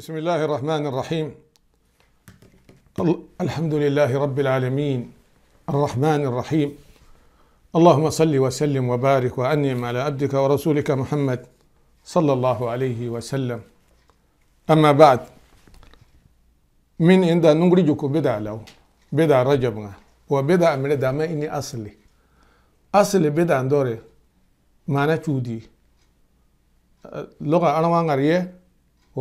بسم الله الرحمن الرحيم الحمد لله رب العالمين الرحمن الرحيم اللهم صل وسلم وبارك وانعم على عبدك ورسولك محمد صلى الله عليه وسلم اما بعد من عند نخرجكم بدع لو بدع رجبنا وبدع من دام اني اصلي اصل بدع دوري معنى تودي لغه انا ما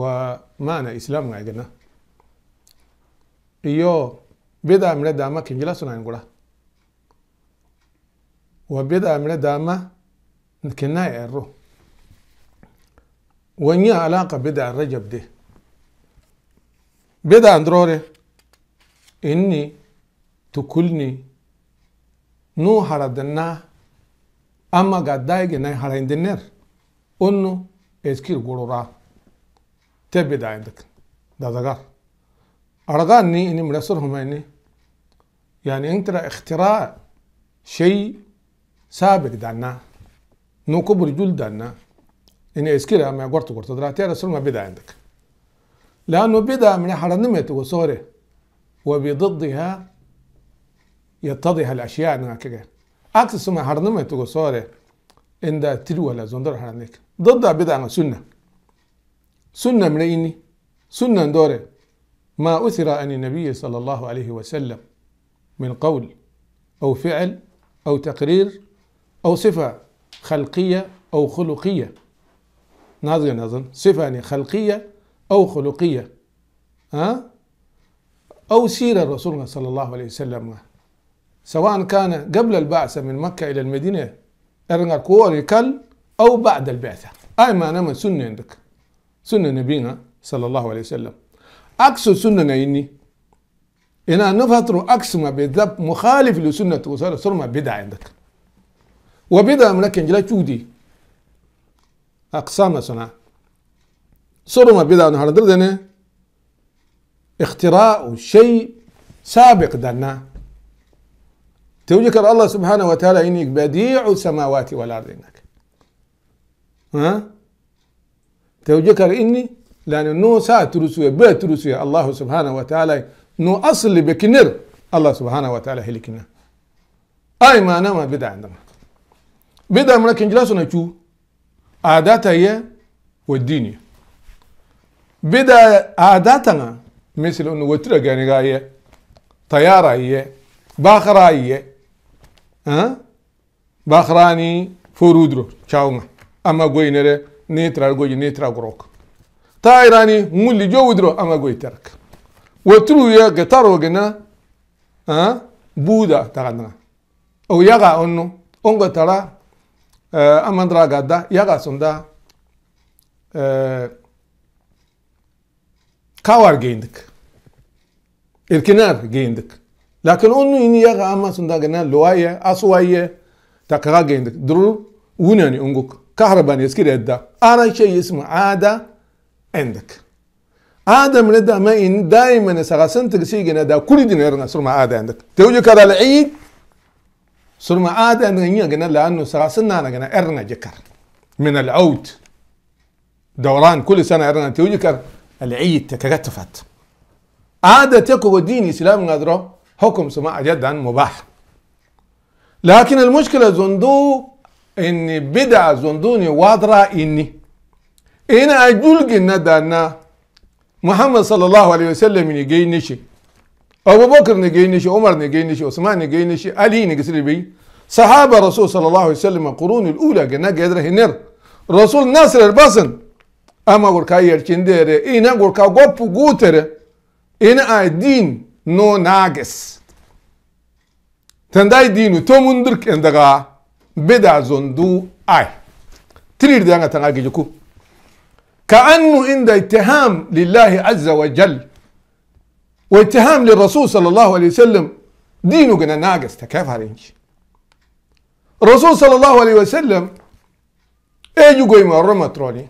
waa maana islaamga egana iyo bid'a mira ama kinjila sunayn gura waa bid'a mire dama kinai ero wanya alaqa bid'a rajab de bid'a inni tukulni nu haradana ama gaddaigenai haraindener unnu eskir gurura تبدا عندك da ارغاني aragaanni ini midasurhumaini يعني انت اختراع شيء سابق دانا نو كبر دانا ان اسكيرا ما قرت قرت دراتي رسول ما بدا عندك لانه بدا من حرنمت وصوره وبضدها يتضح الاشياء انها كده عكس ما حرنمت وصوره ان دا تلو ولا زندر حرنك ضدها بدا سنه سنة من إني سنة دوري ما أثر عن النبي صلى الله عليه وسلم من قول أو فعل أو تقرير أو صفة خلقية أو خلقية ناظر ناظر صفة يعني خلقية أو خلقية ها أو سيرة الرسول صلى الله عليه وسلم سواء كان قبل البعثة من مكة إلى المدينة أرنغ كل أو بعد البعثة أي ما نمن سنة عندك سنة نبينا صلى الله عليه وسلم أكس سنة نيني إنا نفطر أكس ما بذب مخالف لسنة وصار صرما بدع عندك وبدع منك إنجلا تودي أقسام سنة صرما بدع نهار دردنا اختراع شيء سابق دنا توجيك الله سبحانه وتعالى إنك بديع السماوات والأرض إنك ها توجكر إني لأن نو سا ترسوية بي ترسوية الله سبحانه وتعالى نو أصل بكنر الله سبحانه وتعالى هلكنا أي ما نما بدأ عندنا بدأ من لكن جلسنا شو عاداتها هي والدين بدأ عاداتنا مثل أنه وترى هي طيارة هي باخرة هي ها أه؟ باخراني فورودرو شاوما أما قوينره netral goji netra grok ta irani ngulli jo wudro anga goy terk watru ya o gena ha buda tagana o yaga onno ongo tara uh, e, amandra gada yaga sonda uh, e, kavar giyindik irkiner giyindik lakin onu ini yaga amasunda gena loaye aswaye takaga giyindik durur unani unguk كهرباء يسكر يدا أرى شيء اسمه عادة عندك عادة من هذا ما إن دائما سغسن تقسيقنا دا كل يرنا سرما عادة عندك توجي كذا العيد سرما عادة عندك يجنا لأنه سغسننا نجنا إرنا جكر من العود دوران كل سنة إرنا توجي كر العيد تكتفت عادة تكو دين إسلام غدرو حكم سماع جدا مباح لكن المشكلة زندو ان بدع زندوني وادرا اني ان اجول جنا دانا محمد صلى الله عليه وسلم نجي نشي ابو بكر نجي نشي عمر نجي نشي عثمان نجي نشي علي نجي بي صحابة رسول صلى الله عليه وسلم القرون الاولى جنا قدر هنر رسول ناصر البصن اما غور وركا يرشندير انا كا غوبو غوتر انا الدين نو ناجس تنداي دينو تومندرك اندغا بدا زندو اي تريد دانا تناجيكو كأنه عند اتهام لله عز وجل واتهام للرسول صلى الله عليه وسلم دينه قنا ناقص كيف هرينش الرسول صلى الله عليه وسلم ايجو قوي مرمى ترولي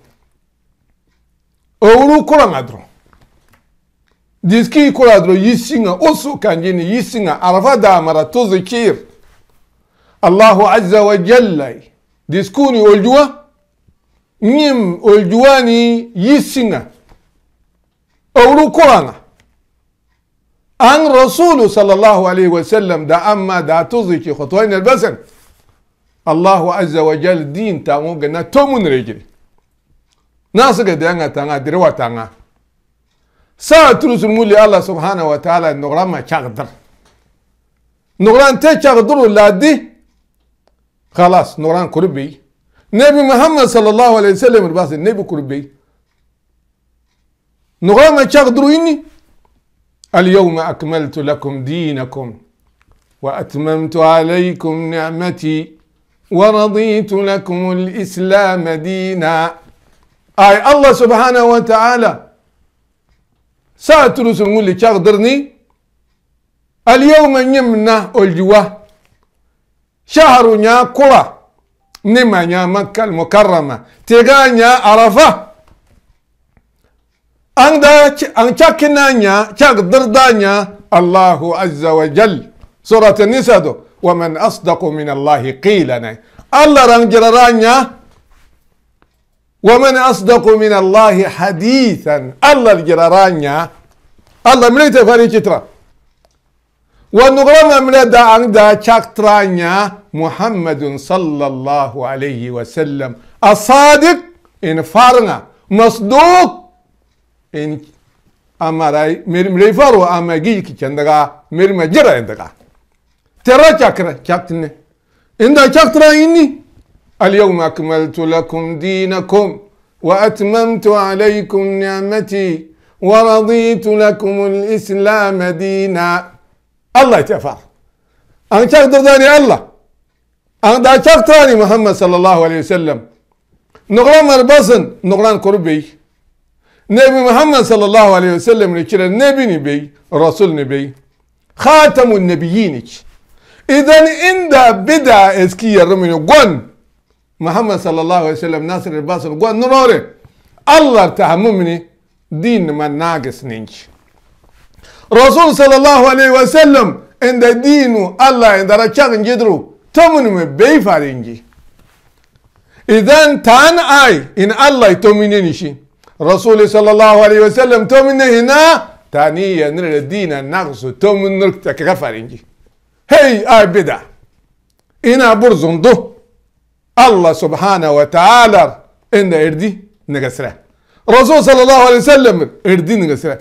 اولو كرة مدرو ديسكي كرة مدرو يسينا اوسو كان جيني يسينا عرفا دامرا كير الله عز وجل ديسكوني والجوا نيم والجواني يسنا أو قوانا أن رسول صلى الله عليه وسلم دا أما دا تزكي خطوين البسن الله عز وجل دين تامو جنا تومن رجل ناس قد يانا تانا دروا تانا ساعة رسول مولي الله سبحانه وتعالى نغرام شاقدر نغرام تشاقدر لا دي خلاص نوران كربي نبي محمد صلى الله عليه وسلم الباس نبي كربي نغام تقدروا إني اليوم أكملت لكم دينكم وأتممت عليكم نعمتي ورضيت لكم الإسلام دينا أي الله سبحانه وتعالى ساترسل مولي تشغدرني اليوم نمنا الجواه شهر نيا كرة نما نيا مكة المكرمة تيغا نيا عرفة أن دا أن شاكنا نيا شاك دردا نيا الله عز وجل سورة النساء ومن أصدق من الله قيلا الله رانجرانيا ومن أصدق من الله حديثا الله الجرانيا الله من يتفرق ونغرم من دا عن دا تشاكترانيا محمد صلى الله عليه وسلم الصادق إن فارنا مصدوق إن أمراي مريفارو أما جي جيك كندغا مرما جرا عندغا ترى تشاكرا شاكتني إن دا تشاكتراني اليوم أكملت لكم دينكم وأتممت عليكم نعمتي ورضيت لكم الإسلام دينا Allah يتفعل أن تقدر داني الله أن دا تقدر محمد صلى الله عليه وسلم نقران مربصن نقران قربي نبي محمد صلى الله عليه وسلم نكرا نبي نبي رسول نبي خاتم النبيين إذا إن دا بدا إسكي رمينو قن محمد صلى الله عليه وسلم ناصر الباصر قن نوري الله تهممني دين ما ناقص نينش رسول صلى الله عليه وسلم ان دينو الله ان درچاق جدرو تمنو مي بي فارنجي اذن تان اي ان الله تمننشي رسول صلى الله عليه وسلم تمن هنا تاني ان الدين نقص تمن نرتك كفارنجي هي اي بدا انا برزندو الله سبحانه وتعالى ان اردي نغسره رسول صلى الله عليه وسلم اردي نغسره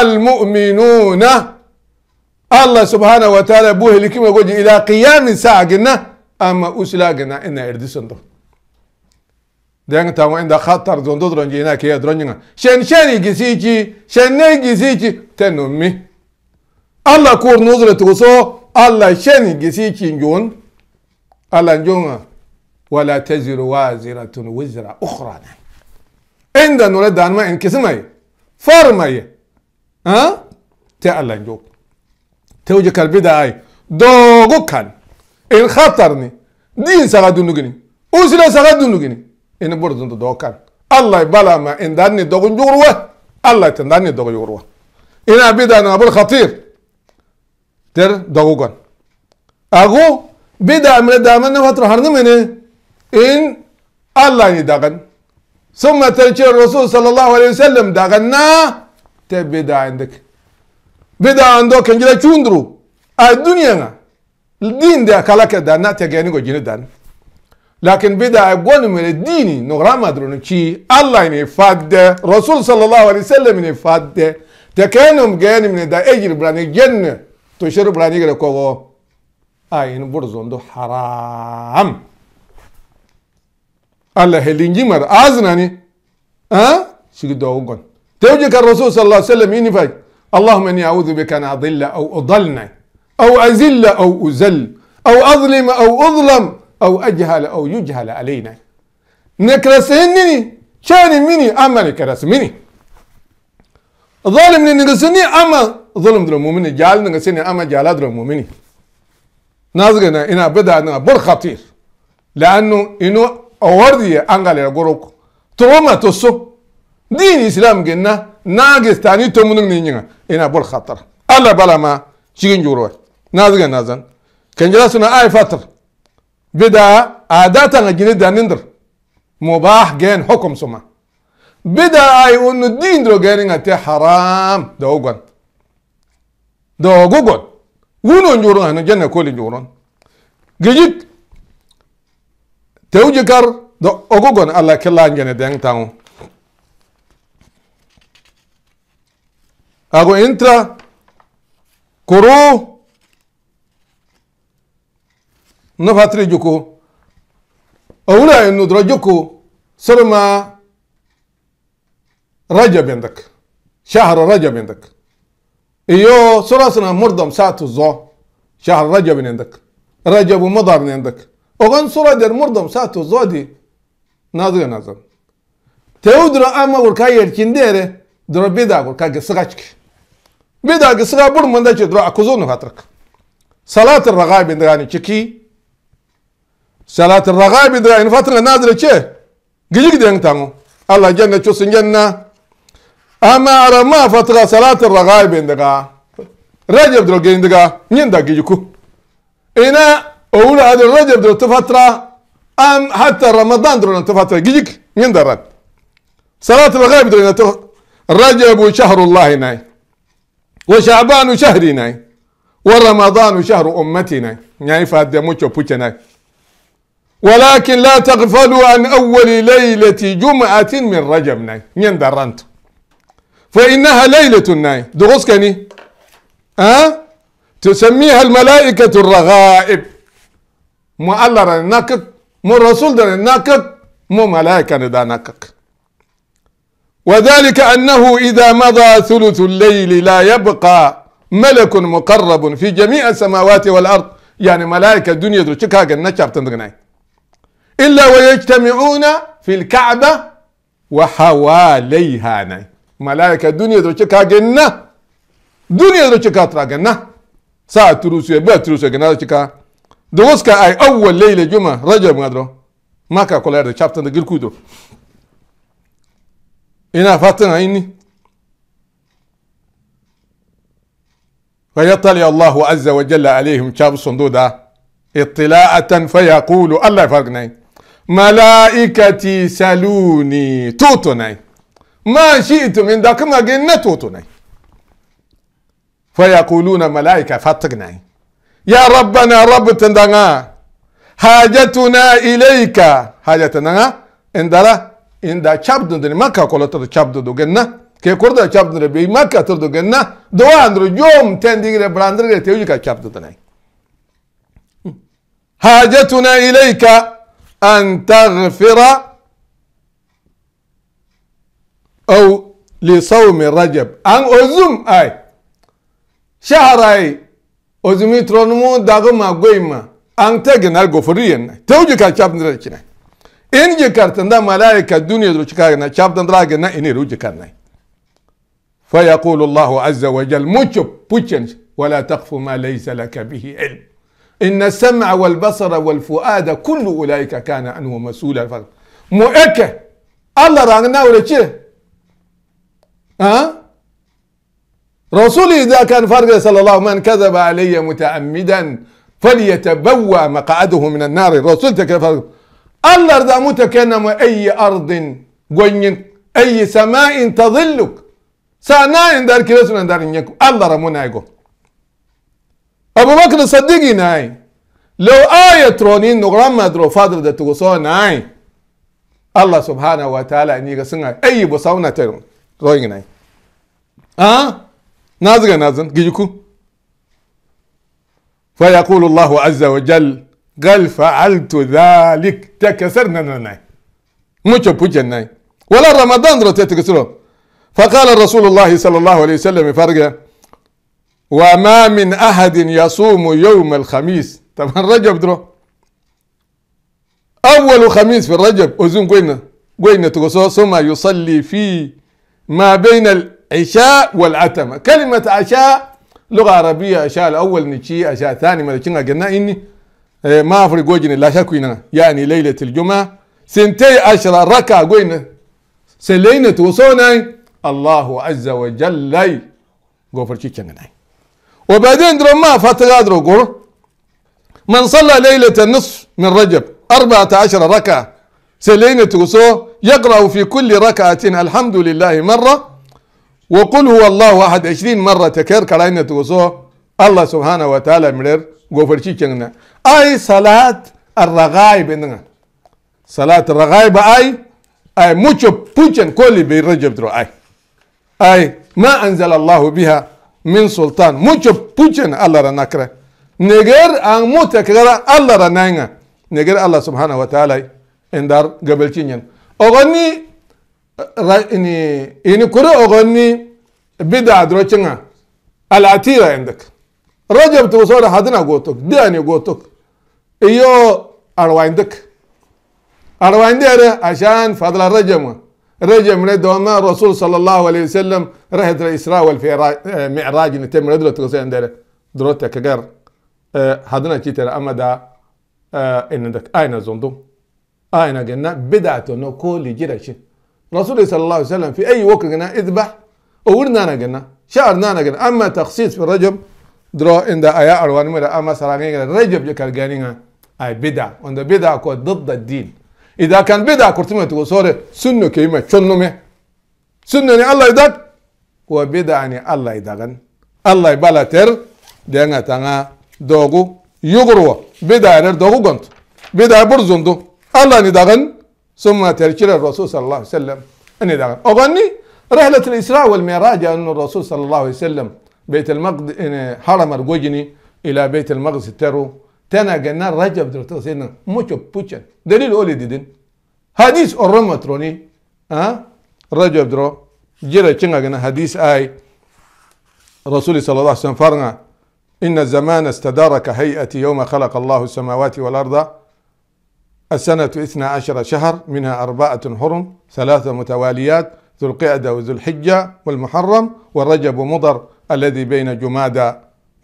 almu'minuuna allah subxaana wa taala buu helikimagoji ilaa qiyaami saacgina ama uslaagina ina erdisando dengtan inda khatar zondodronji ina kiya shen sheni gisichi shenne gisichi tenummi allah kur nuzre tuguso allah sheni gisichi njun allah njunga wala taziru waziratun wizra ukhra inda nure danma in kismay farmaye ها تعلن جوك توجك البداية دوغو كان إن خطرني دين سغدو نغني أسلا سغدو نغني إن برزن دوغو كان الله بلا ما إن داني دوغو جغروه الله تنداني دوغو جغروه إن أبدا أنا أبو الخطير تر دوغو كان أغو بدا من دامن فترة هرنمني إن الله يدغن ثم ترجع الرسول صلى الله عليه وسلم دغنا te bida indik bida ando kenjira chundru a dunya nga din de kala ke na te go jini dan lakin bida gonu mere dini no ramadru no chi allah ne fadde rasul sallallahu alaihi wasallam ne fadde te kenum gani ne da ejir brani jenne to shir brani gere kogo ayin burzondu haram allah helinjimar aznani ha sigi dogon توجك الرسول صلى الله عليه وسلم ينفج اللهم اني اعوذ بك ان اضل او اضلنا او ازل او ازل او اظلم او اظلم او اجهل او يجهل علينا نكرسني شاني مني اما نكرس مني ظالم نغسني اما ظلم درو مؤمن جال نغسني اما جال درو مؤمن نازغنا انا بدا انا بر خطير لانه انه اوردي انغالي غروك توما تسو دين إسلام جنة ناقص تاني تومنون نينينا إنا بول خطر الله بلا ما شيء جوروا نازل نازن كان جلسنا آي فتر بدا عادات جنة دانندر مباح جين حكم سما بدا آي أن الدين درو جينين أتي حرام دوغن دوغن ونون جورون هنو جنة كل جورون جيجيت توجكر دوغن الله كلا جنة دانتاو Hago entra, coro, no fatri joko. Awla inu dra joko sarma rajab yandak. شهر رجب عندك ايو سراسنا مردم ساتو زو شهر رجب عندك رجب ومضى عندك وغن سورة در مردم ساتو زو دي نازل نازل تودر اما وركاير كنديري دربيدا وركاك سغاشك bida ga sira bur mun da ce dura akuzo nu hatrak salat ar-raghaib indrani chiki salat ar-raghaib indrani fatna nazra che gijig de ntango alla janna cho sinjanna ama arama fatra salat ar-raghaib indaga rajab dro ge indaga nyinda gijiku ina owla hada rajab dro tfatra am hatta ramadan dro tfatra gijig nyinda rat salat ar-raghaib dro rajab shahru allah nai وشعبان شهرنا ورمضان شهر أمتنا يعني فهد موشو بوشنا ولكن لا تغفلوا عن أول ليلة جمعة من رجب يندرنت فإنها ليلة ناي دغسكني أه؟ تسميها الملائكة الرغائب مو الله رنكك مو الرسول رنكك مو ملائكة ندانكك وذلك أنه إذا مضى ثلث الليل لا يبقى ملك مقرب في جميع السماوات والأرض يعني ملائكة الدنيا دو شكاك النشر تندغناي إلا ويجتمعون في الكعبة وحواليها ناي ملائكة الدنيا دو شكاك دنيا دو شكاك راقنا ساعة تروسية بيت تروسية قنا شكا دوسكا أي أول ليلة جمعة رجب ما ما كا كولا يرد شابتن كودو ina fatan aini الله عز وجل عليهم شاب صندودا اطلاعة فيقول الله يفرقني ملائكتي سلوني توتني ما شئتم من داك ما قلنا توتني فيقولون ملائكة فاتقني يا ربنا رب تندنا حاجتنا إليك حاجتنا اندرا inda dedi. makka kolotodo cabdudu genna ke korda cabdunre be makka tordo genna do andro jom tendigre brandre teuji ka ney? hajatuna ileyka an tagfira أو لصوم رجب أن أزم أي شهر أي أزمي ترونمو داغما قويما أن تجن الغفرين توجك الشاب نرجنا in jikartinda malaika duniya do cikagana cabdan dragana ini ru jikarnai فيقول الله عز وجل مجب بوتشن ولا تقف ما ليس لك به علم إن السمع والبصر والفؤاد كل أولئك كان عنه مسؤولا مؤكة الله رانا ولا شيء ها رسولي إذا كان فرق صلى الله من كذب علي متعمدا فليتبوى مقعده من النار الرسول تكفر الله رضا متكنم أي أرض قوين أي سماء تظلك سانا إن دار كرسون دار إنيكو الله رمونا يقو أبو بكر صديقي ناي لو آية روني نغرام مدرو فادر دا تغصو ناي الله سبحانه وتعالى إني قسنا أي بصونا ترون روين ناي آه نازغ نازن جيكو فيقول الله عز وجل قال فعلت ذلك تكسرنا ناي مش بوجه ناي ولا رمضان رت تكسره فقال رسول الله صلى الله عليه وسلم فرقه وما من أحد يصوم يوم الخميس طبعا رجب درو أول خميس في الرجب أزوم قوينا قوينا تقصو ثم يصلي في ما بين العشاء والعتمة كلمة عشاء لغة عربية عشاء الأول نشي عشاء ثاني ما قلنا إني ما أفرق وجن لا شكوينا يعني ليلة الجمعة سنتي عشرة ركع قوينا سلينا توصوناي الله عز وجل لي غفر شيكنا وبعدين درما فتغادروا قول من صلى ليلة النصف من رجب أربعة عشر ركعة سلينا توصو يقرأ في كل ركعة الحمد لله مرة وقل هو الله أحد عشرين مرة تكرر كلاينة توصو الله سبحانه وتعالى مرر gofarci kenan ai salat ar-raghaib nan salat ar ba ai ai mucho puchen koli be rajab dro ai ai ma anzala allah biha min sultan mucho puchen allah nakra neger ang muta kagara allah rananga neger allah subhanahu wa ta'ala endar gabelcinyen ogoni ini ini kura ogoni bid'a dro cinga al-atira rajab tag soo dha hadina gootog dani gootog iyo arwaindek arwaindere ashaan fadla rajamga rajamne dooma rasuul sala allahu alayh wasalam rahedra isra walmicraaj eh, nite durote kagar eh, hadina citere amada eh, inadek aina zondum aina gena bidatono koli jirashin rasuul sala allahu alayhi wasalam fi ayi wakgana idbax owirnana gena shaarnana gena ama takhsis fi rajab درو إن دا أيا أروان مدا أما سراني رجب جكال جانينا أي بدع وإن دا بدع كو ضد الدين إذا كان بدع كرتمة تقول صورة سنة كيما شنمه سنة الله يدك وبدعني الله يدغن الله يبالا تر دينا تانا دوغو يغرو بدع نر دوغو قنت بدع برزندو الله ندغن ثم تركير الرسول صلى الله عليه وسلم ندغن أغني رحلة الإسراء والمعراج أن الرسول صلى الله عليه وسلم بيت المقد حرم الجوجني الى بيت المقدس ترو تنا جنا رجب درتوسين موچو بوتشن دليل اولي ديدن حديث اورمتروني ها آه؟ رجب درو جرى چنگا جنا حديث اي رسول صلى الله عليه وسلم فرنا ان الزمان استدار كهيئه يوم خلق الله السماوات والارض السنة اثنا عشر شهر منها أربعة حرم ثلاثة متواليات ذو القعدة وذو الحجة والمحرم والرجب ومضر الذي بين جمادى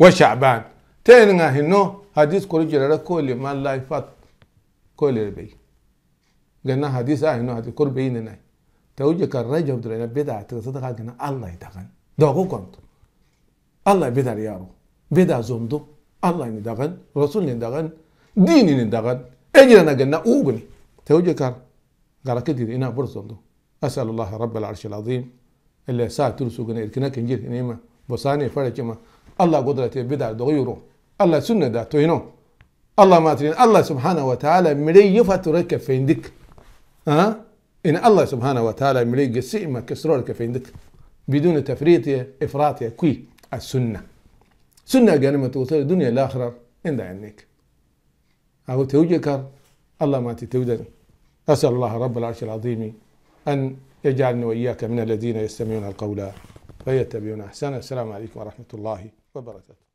وشعبان تينغا هنو حديث كل جرى كل ما لا يفات كل ربي قلنا حديث آه هنو حديث كل بيننا توجك الرجب درنا بدعة تصدق قلنا الله يتقن دوغو كنت الله بدع يارو بدع زومدو الله ندغن رسول ندغن دين ندغن اجرنا قلنا اوغني توجك قالك قال انا برزمدو اسال الله رب العرش العظيم اللي ساعة ترسو قلنا اركناك انجيل هنا بوساني فرجما الله قدرته بدع دغيرو الله سنة دا توينو الله ما ترين الله سبحانه وتعالى ملي يفترك فيندك ها أه؟ إن الله سبحانه وتعالى ملي قسيمة كسرولك فين بدون تفريط إفراط كوي السنة سنة قال توصل الدنيا الآخرة عند عنك أو توجكر الله ما تتوجد أسأل الله رب العرش العظيم أن يجعلني وإياك من الذين يستمعون القول فيتبعون أحسنه السلام عليكم ورحمة الله وبركاته